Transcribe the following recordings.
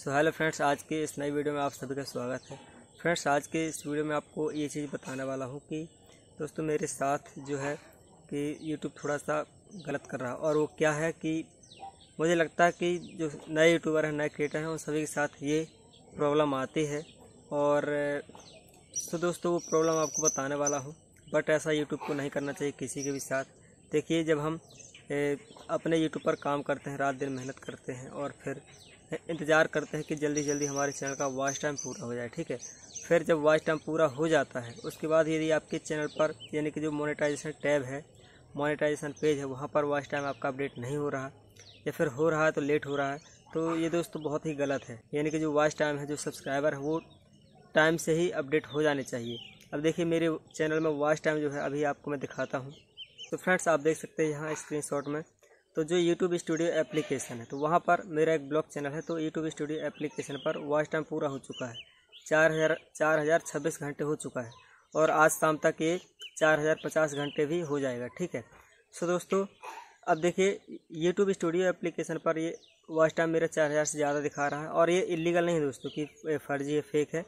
so hello friends आज के इस नई वीडियो में आप सभी का स्वागत है फ्रेंड्स आज के इस वीडियो में आपको ये चीज़ बताने वाला हूँ कि दोस्तों मेरे साथ जो है कि यूट्यूब थोड़ा सा गलत कर रहा है और वो क्या है कि मुझे लगता है कि जो नए यूट्यूबर हैं नए क्रिएटर हैं उन सभी के साथ ये प्रॉब्लम आती है और तो दोस्तों वो प्रॉब्लम आपको बताने वाला हूँ बट ऐसा यूट्यूब को नहीं करना चाहिए किसी के भी साथ देखिए जब हम ए, अपने यूट्यूब पर काम करते हैं रात दिन मेहनत करते हैं और फिर इंतज़ार करते हैं कि जल्दी जल्दी हमारे चैनल का वॉच टाइम पूरा हो जाए ठीक है फिर जब वॉच टाइम पूरा हो जाता है उसके बाद यदि आपके चैनल पर यानी कि जो मोनेटाइजेशन टैब है मोनेटाइजेशन पेज है वहाँ पर वॉच टाइम आपका अपडेट नहीं हो रहा या फिर हो रहा है तो लेट हो रहा है तो ये दोस्तों बहुत ही गलत है यानी कि जो वॉच टाइम है जो सब्सक्राइबर है वो टाइम से ही अपडेट हो जाने चाहिए अब देखिए मेरे चैनल में वॉच टाइम जो है अभी आपको मैं दिखाता हूँ तो फ्रेंड्स आप देख सकते हैं यहाँ स्क्रीनशॉट में तो जो यूट्यूब स्टूडियो एप्लीकेशन है तो वहाँ पर मेरा एक ब्लॉग चैनल है तो यूट्यूब स्टूडियो एप्लीकेशन पर वॉच टाइम पूरा हो चुका है चार हज़ार चार हज़ार छब्बीस घंटे हो चुका है और आज शाम तक ये चार हज़ार पचास घंटे भी हो जाएगा ठीक है सो दोस्तों अब देखिए यूट्यूब स्टूडियो एप्लीकेशन पर ये वॉच टाइम मेरा चार हज़ार से ज़्यादा दिखा रहा है और ये इलीगल नहीं है दोस्तों कि फर्जी है फेक है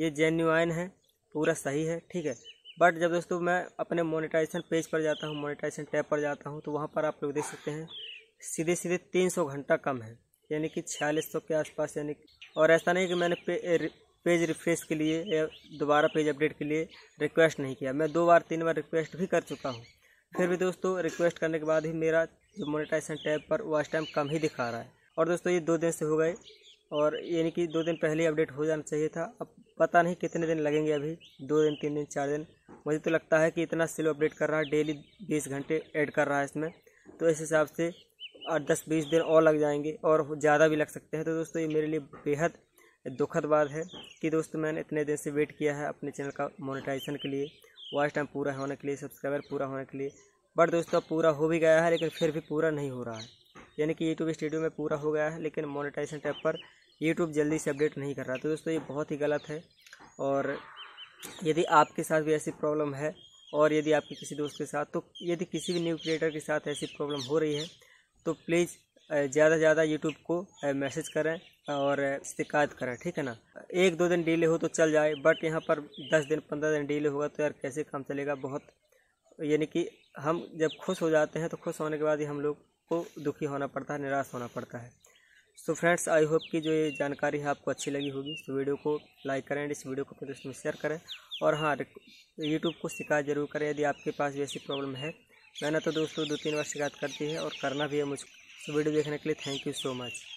ये जेन्यून है पूरा सही है ठीक है बट जब दोस्तों मैं अपने मोनेटाइजेशन पेज पर जाता हूँ मोनेटाइजेशन टैब पर जाता हूँ तो वहाँ पर आप लोग देख सकते हैं सीधे सीधे तीन सौ घंटा कम है यानी कि छियालीस सौ के आसपास यानी और ऐसा नहीं कि मैंने पे, पेज रिफ्रेश के लिए या दोबारा पेज अपडेट के लिए रिक्वेस्ट नहीं किया मैं दो बार तीन बार रिक्वेस्ट भी कर चुका हूँ फिर भी दोस्तों रिक्वेस्ट करने के बाद ही मेरा जो मोनेटाइजेशन टैब पर वॉच टाइम कम ही दिखा रहा है और दोस्तों ये दो दिन से हो गए और यानी कि दो दिन पहले अपडेट हो जाना चाहिए था अब पता नहीं कितने दिन लगेंगे अभी दो दिन तीन दिन चार दिन मुझे तो लगता है कि इतना स्लो अपडेट कर रहा है डेली बीस घंटे ऐड कर रहा है इसमें तो इस हिसाब से आठ दस बीस दिन और लग जाएंगे और ज़्यादा भी लग सकते हैं तो दोस्तों ये मेरे लिए बेहद दुखद बात है कि दोस्तों मैंने इतने दिन से वेट किया है अपने चैनल का मोनेटाइजेशन के लिए वॉच टाइम पूरा होने के लिए सब्सक्राइबर पूरा होने के लिए बट दोस्तों पूरा हो भी गया है लेकिन फिर भी पूरा नहीं हो रहा है यानी कि यूट्यूब स्टूडियो में पूरा हो गया है लेकिन मोनेटाइजेशन टाइप पर यूट्यूब जल्दी से अपडेट नहीं कर रहा तो दोस्तों ये बहुत ही गलत है और यदि आपके साथ भी ऐसी प्रॉब्लम है और यदि आपके किसी दोस्त के साथ तो यदि किसी भी न्यू क्रिएटर के साथ ऐसी प्रॉब्लम हो रही है तो प्लीज़ ज़्यादा से ज़्यादा यूट्यूब को मैसेज करें और शिकायत करें ठीक है ना एक दो दिन डिले हो तो चल जाए बट यहाँ पर दस दिन पंद्रह दिन डिले होगा तो यार कैसे काम चलेगा बहुत यानी कि हम जब खुश हो जाते हैं तो खुश होने के बाद ही हम लोग को दुखी होना पड़ता है निराश होना पड़ता है सो फ्रेंड्स आई होप कि जो ये जानकारी है आपको अच्छी लगी होगी तो वीडियो को लाइक करें इस वीडियो को अपने दोस्तों में शेयर करें और हाँ यूट्यूब को शिकायत जरूर करें यदि आपके पास वैसी प्रॉब्लम है मैंने तो दोस्तों दो तीन बार शिकायत करती है और करना भी है मुझको वीडियो देखने के लिए थैंक यू सो मच